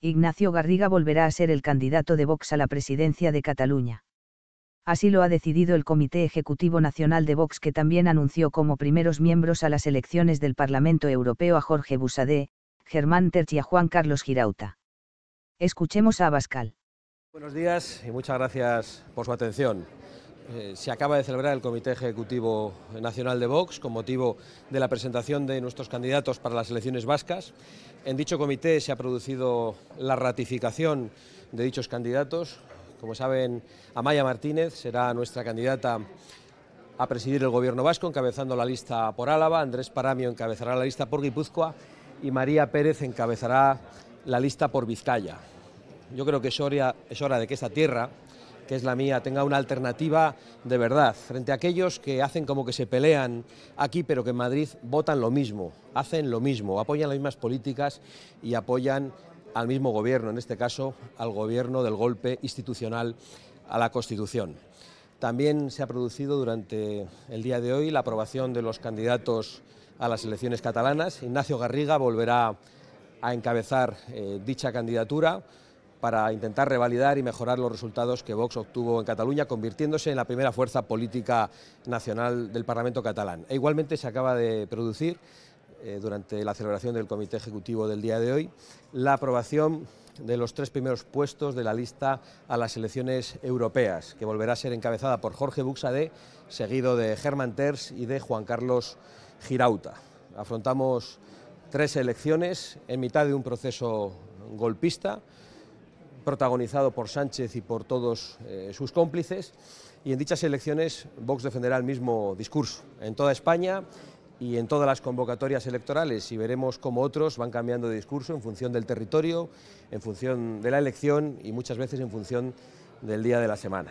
Ignacio Garriga volverá a ser el candidato de Vox a la presidencia de Cataluña. Así lo ha decidido el Comité Ejecutivo Nacional de Vox que también anunció como primeros miembros a las elecciones del Parlamento Europeo a Jorge Busadé, Germán Terch y a Juan Carlos Girauta. Escuchemos a Abascal. Buenos días y muchas gracias por su atención. Eh, se acaba de celebrar el Comité Ejecutivo Nacional de Vox con motivo de la presentación de nuestros candidatos para las elecciones vascas. En dicho comité se ha producido la ratificación de dichos candidatos. Como saben, Amaya Martínez será nuestra candidata a presidir el Gobierno vasco, encabezando la lista por Álava, Andrés Paramio encabezará la lista por Guipúzcoa y María Pérez encabezará la lista por Vizcaya. Yo creo que es hora, es hora de que esta tierra que es la mía, tenga una alternativa de verdad frente a aquellos que hacen como que se pelean aquí, pero que en Madrid votan lo mismo, hacen lo mismo, apoyan las mismas políticas y apoyan al mismo gobierno, en este caso al gobierno del golpe institucional a la Constitución. También se ha producido durante el día de hoy la aprobación de los candidatos a las elecciones catalanas. Ignacio Garriga volverá a encabezar eh, dicha candidatura para intentar revalidar y mejorar los resultados que Vox obtuvo en Cataluña, convirtiéndose en la primera fuerza política nacional del Parlamento catalán. E igualmente se acaba de producir, eh, durante la celebración del Comité Ejecutivo del día de hoy, la aprobación de los tres primeros puestos de la lista a las elecciones europeas, que volverá a ser encabezada por Jorge Buxade, seguido de Germán Terz y de Juan Carlos Girauta. Afrontamos tres elecciones en mitad de un proceso golpista protagonizado por Sánchez y por todos eh, sus cómplices. Y en dichas elecciones Vox defenderá el mismo discurso en toda España y en todas las convocatorias electorales y veremos cómo otros van cambiando de discurso en función del territorio, en función de la elección y muchas veces en función del día de la semana.